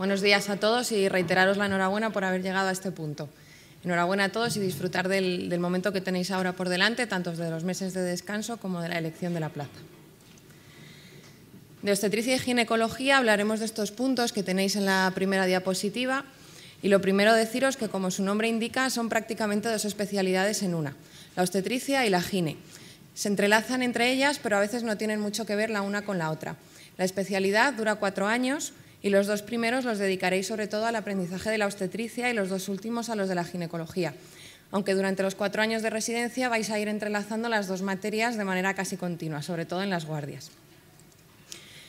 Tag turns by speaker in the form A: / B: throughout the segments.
A: Buenos días a todos y reiteraros la enhorabuena por haber llegado a este punto. Enhorabuena a todos y disfrutar del, momento que tenéis ahora por delante, tanto de los meses de descanso como de la elección de la plaza. De obstetricia y ginecología hablaremos de estos puntos que tenéis en la primera diapositiva. Y lo primero deciros que, como su nombre indica, son prácticamente dos especialidades en una, la obstetricia y la gine. Se entrelazan entre ellas, pero a veces no tienen mucho que ver la una con la otra. La especialidad dura cuatro años y los dos primeros los dedicaréis sobre todo al aprendizaje de la obstetricia y los dos últimos a los de la ginecología, aunque durante los cuatro años de residencia vais a ir entrelazando las dos materias de manera casi continua, sobre todo en las guardias.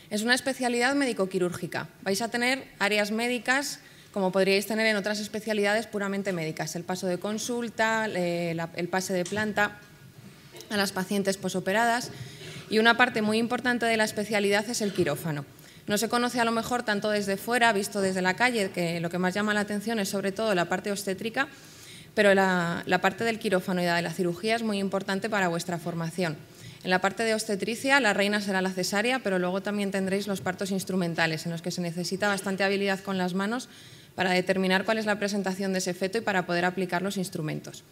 A: Es una especialidad médico-quirúrgica. Vais a tener áreas médicas como podríais tener en otras especialidades puramente médicas, el paso de consulta, eh, el pase de planta a las pacientes posoperadas y una parte muy importante de la especialidad es el quirófano. No se conoce a lo mejor tanto desde fuera, visto desde la calle, que lo que más llama la atención es sobre todo la parte obstétrica, pero la, parte del quirófano y de la cirugía es muy importante para vuestra formación. En la parte de obstetricia, la reina será la cesárea, pero luego también tendréis los partos instrumentales, en los que se necesita bastante habilidad con las manos para determinar cuál es la presentación de ese feto y para poder aplicar los instrumentos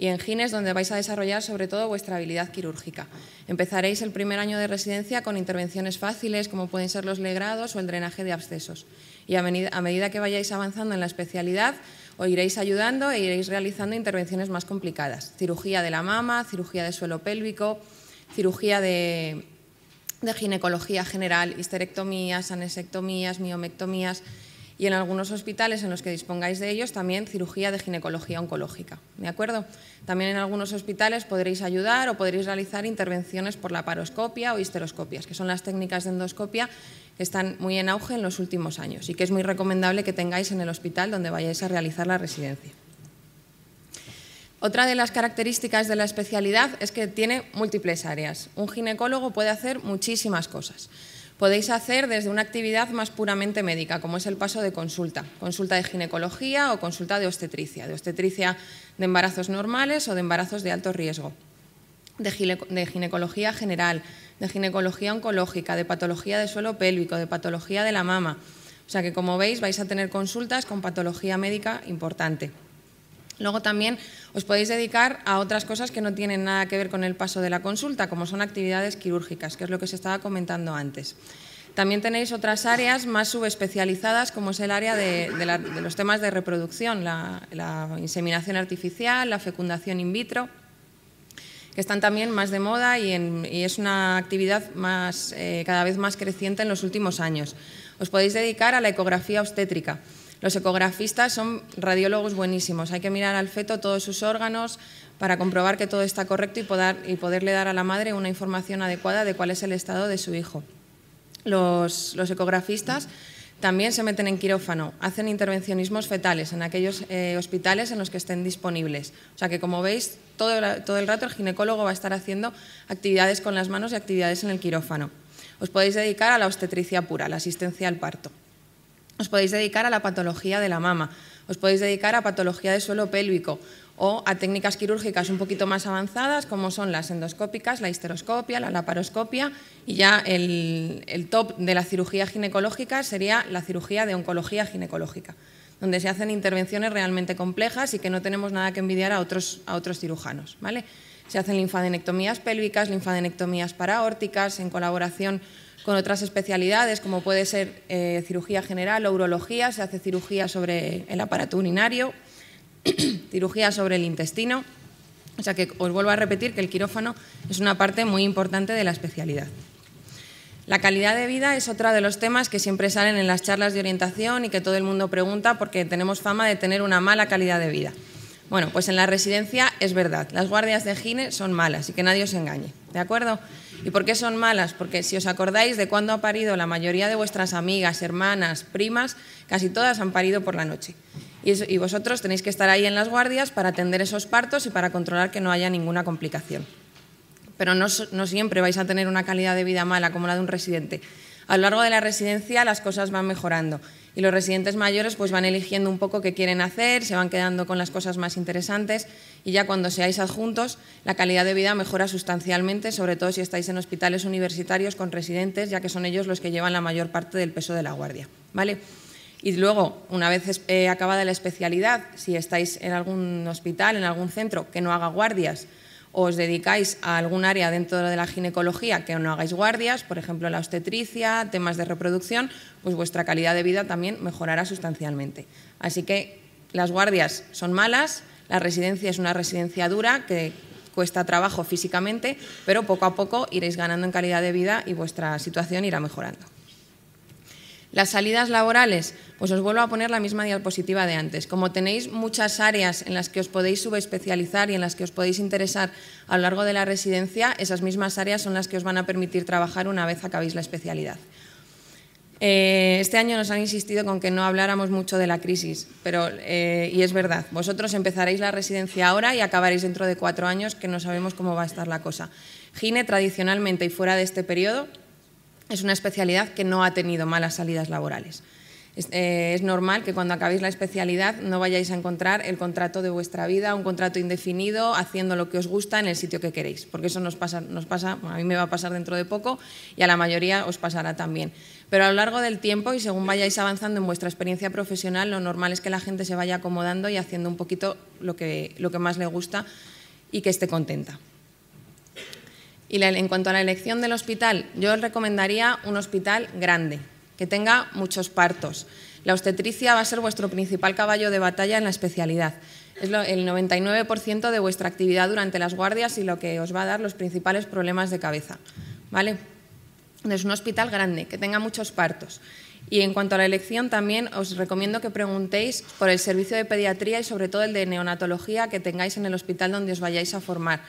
A: y en Gines, donde vais a desarrollar sobre todo vuestra habilidad quirúrgica. Empezaréis el primer año de residencia con intervenciones fáciles, como pueden ser los legrados o el drenaje de abscesos. Y a, medida que vayáis avanzando en la especialidad, os iréis ayudando e iréis realizando intervenciones más complicadas. Cirugía de la mama, cirugía de suelo pélvico, cirugía de, ginecología general, histerectomías, anesectomías, miomectomías y en algunos hospitales en los que dispongáis de ellos también cirugía de ginecología oncológica. ¿De acuerdo? También en algunos hospitales podréis ayudar o podréis realizar intervenciones por la paroscopia o histeroscopias, que son las técnicas de endoscopia que están muy en auge en los últimos años y que es muy recomendable que tengáis en el hospital donde vayáis a realizar la residencia. Otra de las características de la especialidad es que tiene múltiples áreas. Un ginecólogo puede hacer muchísimas cosas podéis hacer desde una actividad más puramente médica, como es el paso de consulta, consulta de ginecología o consulta de obstetricia, de obstetricia de embarazos normales o de embarazos de alto riesgo, de, de ginecología general, de ginecología oncológica, de patología de suelo pélvico, de patología de la mama. O sea que, como veis, vais a tener consultas con patología médica importante. Luego también os podéis dedicar a otras cosas que no tienen nada que ver con el paso de la consulta, como son actividades quirúrgicas, que es lo que se estaba comentando antes. También tenéis otras áreas más subespecializadas, como es el área de, los temas de reproducción, la, inseminación artificial, la fecundación in vitro, que están también más de moda y, es una actividad eh, cada vez más creciente en los últimos años. Os podéis dedicar a la ecografía obstétrica, los ecografistas son radiólogos buenísimos. Hay que mirar al feto todos sus órganos para comprobar que todo está correcto y, poder, poderle dar a la madre una información adecuada de cuál es el estado de su hijo. Los, ecografistas también se meten en quirófano, hacen intervencionismos fetales en aquellos eh, hospitales en los que estén disponibles. O sea que, como veis, todo el, todo el rato el ginecólogo va a estar haciendo actividades con las manos y actividades en el quirófano. Os podéis dedicar a la obstetricia pura, la asistencia al parto. Os podéis dedicar a la patología de la mama, os podéis dedicar a patología de suelo pélvico o a técnicas quirúrgicas un poquito más avanzadas como son las endoscópicas, la histeroscopia, la laparoscopia y ya el, top de la cirugía ginecológica sería la cirugía de oncología ginecológica donde se hacen intervenciones realmente complejas y que no tenemos nada que envidiar a otros, a otros cirujanos. ¿vale? Se hacen linfadenectomías pélvicas, linfadenectomías paraórticas, en colaboración con otras especialidades, como puede ser eh, cirugía general o urología, se hace cirugía sobre el aparato urinario, cirugía sobre el intestino. O sea que os vuelvo a repetir que el quirófano es una parte muy importante de la especialidad. La calidad de vida es otro de los temas que siempre salen en las charlas de orientación y que todo el mundo pregunta porque tenemos fama de tener una mala calidad de vida. Bueno, pues en la residencia es verdad, las guardias de gine son malas y que nadie os engañe, ¿de acuerdo? ¿Y por qué son malas? Porque si os acordáis de cuándo ha parido la mayoría de vuestras amigas, hermanas, primas, casi todas han parido por la noche. Y, vosotros tenéis que estar ahí en las guardias para atender esos partos y para controlar que no haya ninguna complicación. Pero no siempre vais a tener una calidad de vida mala como la de un residente. A lo largo de la residencia las cosas van mejorando y los residentes mayores pues van eligiendo un poco qué quieren hacer, se van quedando con las cosas más interesantes y ya cuando seáis adjuntos la calidad de vida mejora sustancialmente, sobre todo si estáis en hospitales universitarios con residentes, ya que son ellos los que llevan la mayor parte del peso de la guardia, ¿vale? Y luego, una vez eh, acabada la especialidad, si estáis en algún hospital, en algún centro que no haga guardias, os dedicáis a algún área dentro de la ginecología que no hagáis guardias, por ejemplo la obstetricia, temas de reproducción, pues vuestra calidad de vida también mejorará sustancialmente. Así que las guardias son malas, la residencia es una residencia dura que cuesta trabajo físicamente, pero poco a poco iréis ganando en calidad de vida y vuestra situación irá mejorando. Las salidas laborales, pues os vuelvo a poner la misma diapositiva de antes. Como tenéis muchas áreas en las que os podéis subespecializar y en las que os podéis interesar a lo largo de la residencia, esas mismas áreas son las que os van a permitir trabajar una vez acabéis la especialidad. Eh, este año nos han insistido con que no habláramos mucho de la crisis, pero, eh, y es verdad, vosotros empezaréis la residencia ahora y acabaréis dentro de cuatro años, que no sabemos cómo va a estar la cosa. Gine, tradicionalmente y fuera de este periodo, es una especialidad que no ha tenido malas salidas laborales. Eh, es, normal que cuando acabéis la especialidad no vayáis a encontrar el contrato de vuestra vida, un contrato indefinido, haciendo lo que os gusta en el sitio que queréis, porque eso nos pasa, a mí me va a pasar dentro de poco y a la mayoría os pasará también. Pero a lo largo del tiempo y según vayáis avanzando en vuestra experiencia profesional, lo normal es que la gente se vaya acomodando y haciendo un poquito lo que, más le gusta y que esté contenta. Y en cuanto a la elección del hospital, yo os recomendaría un hospital grande, que tenga muchos partos. La obstetricia va a ser vuestro principal caballo de batalla en la especialidad. Es el 99% de vuestra actividad durante las guardias y lo que os va a dar los principales problemas de cabeza. ¿Vale? Es un hospital grande, que tenga muchos partos. Y en cuanto a la elección, también os recomiendo que preguntéis por el servicio de pediatría y sobre todo el de neonatología que tengáis en el hospital donde os vayáis a formar,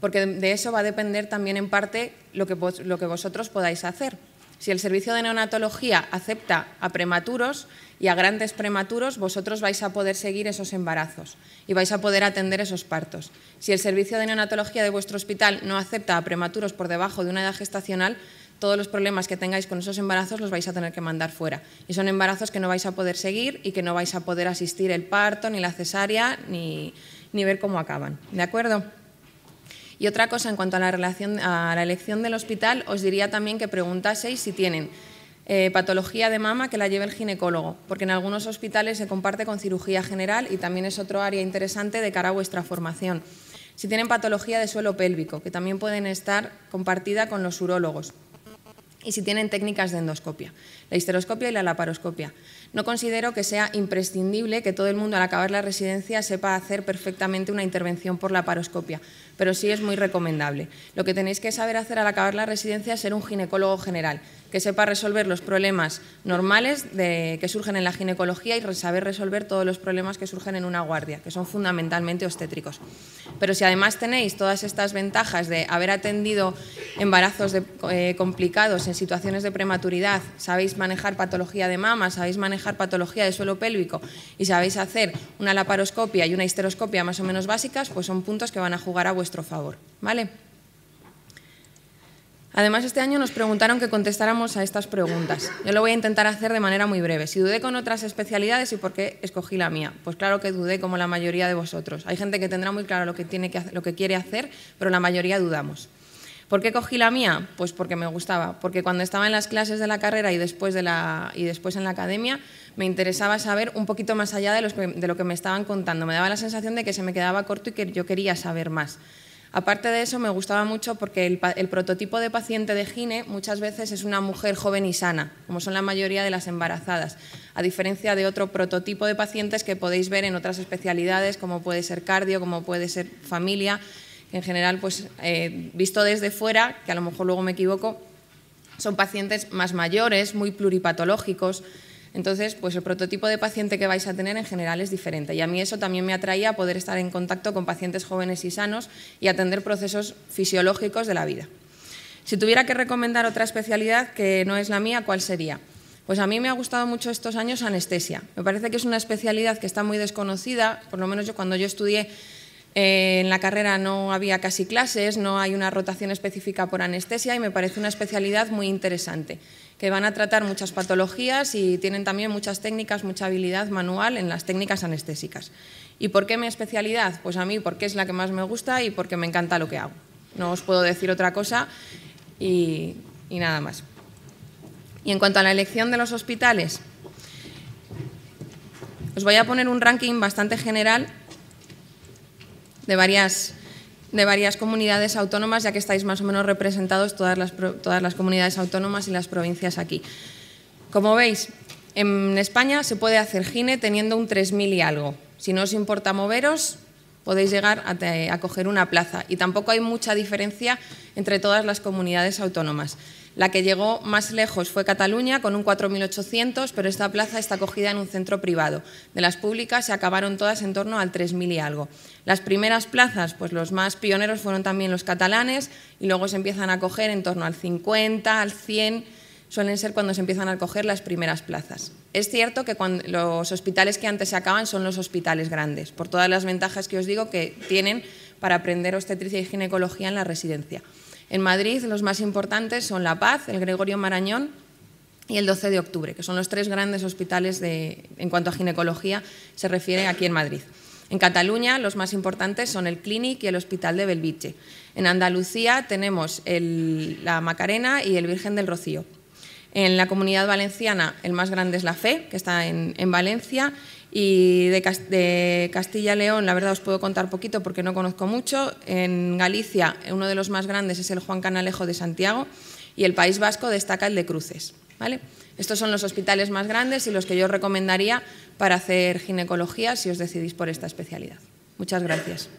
A: porque de eso va a depender también en parte lo que vosotros podáis hacer. Si el servicio de neonatología acepta a prematuros y a grandes prematuros, vosotros vais a poder seguir esos embarazos y vais a poder atender esos partos. Si el servicio de neonatología de vuestro hospital no acepta a prematuros por debajo de una edad gestacional, todos los problemas que tengáis con esos embarazos los vais a tener que mandar fuera. Y son embarazos que no vais a poder seguir y que no vais a poder asistir el parto, ni la cesárea, ni, ver cómo acaban. ¿De acuerdo? Y otra cosa, en cuanto a la, relación, a la elección del hospital, os diría también que preguntaseis si tienen eh, patología de mama que la lleve el ginecólogo, porque en algunos hospitales se comparte con cirugía general y también es otro área interesante de cara a vuestra formación. Si tienen patología de suelo pélvico, que también pueden estar compartida con los urólogos y si tienen técnicas de endoscopia, la histeroscopia y la laparoscopia. No considero que sea imprescindible que todo el mundo al acabar la residencia sepa hacer perfectamente una intervención por laparoscopia, pero sí es muy recomendable. Lo que tenéis que saber hacer al acabar la residencia es ser un ginecólogo general, que sepa resolver los problemas normales que surgen en la ginecología y saber resolver todos los problemas que surgen en una guardia, que son fundamentalmente obstétricos. Pero si además tenéis todas estas ventajas de haber atendido embarazos eh, complicados en situaciones de prematuridad, sabéis manejar patología de mama, sabéis manejar patología de suelo pélvico y sabéis hacer una laparoscopia y una histeroscopia más o menos básicas, pues son puntos que van a jugar a vuestro favor. ¿Vale? Además, este año nos preguntaron que contestáramos a estas preguntas. Yo lo voy a intentar hacer de manera muy breve. Si dudé con otras especialidades y por qué escogí la mía, pues claro que dudé como la mayoría de vosotros. Hay gente que tendrá muy claro lo que, tiene que lo que quiere hacer, pero la mayoría dudamos. ¿Por qué cogí la mía? Pues porque me gustaba, porque cuando estaba en las clases de la carrera y después, y después en la academia me interesaba saber un poquito más allá de, de lo que me estaban contando. Me daba la sensación de que se me quedaba corto y que yo quería saber más. Aparte de eso, me gustaba mucho porque el, prototipo de paciente de gine muchas veces es una mujer joven y sana, como son la mayoría de las embarazadas, a diferencia de otro prototipo de pacientes que podéis ver en otras especialidades, como puede ser cardio, como puede ser familia, en general, pues eh, visto desde fuera, que a lo mejor luego me equivoco, son pacientes más mayores, muy pluripatológicos, entonces, pues el prototipo de paciente que vais a tener en general es diferente y a mí eso también me atraía poder estar en contacto con pacientes jóvenes y sanos y atender procesos fisiológicos de la vida. Si tuviera que recomendar otra especialidad que no es la mía, ¿cuál sería? Pues a mí me ha gustado mucho estos años anestesia. Me parece que es una especialidad que está muy desconocida, por lo menos yo cuando yo estudié eh, en la carrera no había casi clases, no hay una rotación específica por anestesia y me parece una especialidad muy interesante que van a tratar muchas patologías y tienen también muchas técnicas, mucha habilidad manual en las técnicas anestésicas. ¿Y por qué mi especialidad? Pues a mí porque es la que más me gusta y porque me encanta lo que hago. No os puedo decir otra cosa y, nada más. Y en cuanto a la elección de los hospitales, os voy a poner un ranking bastante general de varias de varias comunidades autónomas, ya que estáis más o menos representados todas las, todas las comunidades autónomas y las provincias aquí. Como veis, en España se puede hacer gine teniendo un 3.000 y algo. Si no os importa moveros, podéis llegar a coger una plaza. Y tampoco hay mucha diferencia entre todas las comunidades autónomas. La que llegó más lejos fue Cataluña, con un 4.800, pero esta plaza está acogida en un centro privado. De las públicas se acabaron todas en torno al 3.000 y algo. Las primeras plazas, pues los más pioneros fueron también los catalanes y luego se empiezan a coger en torno al 50, al 100, suelen ser cuando se empiezan a coger las primeras plazas. Es cierto que los hospitales que antes se acaban son los hospitales grandes, por todas las ventajas que os digo que tienen para aprender obstetricia y ginecología en la residencia. En Madrid los más importantes son La Paz, el Gregorio Marañón y el 12 de octubre, que son los tres grandes hospitales de, en cuanto a ginecología se refiere aquí en Madrid. En Cataluña los más importantes son el Clínic y el Hospital de Belviche. En Andalucía tenemos la Macarena y el Virgen del Rocío. En la comunidad valenciana el más grande es la Fe, que está en Valencia, y de, Castilla y León, la verdad os puedo contar poquito porque no conozco mucho. En Galicia, uno de los más grandes es el Juan Canalejo de Santiago y el País Vasco destaca el de Cruces. Estos son los hospitales más grandes y los que yo recomendaría para hacer ginecología si os decidís por esta especialidad. Muchas gracias.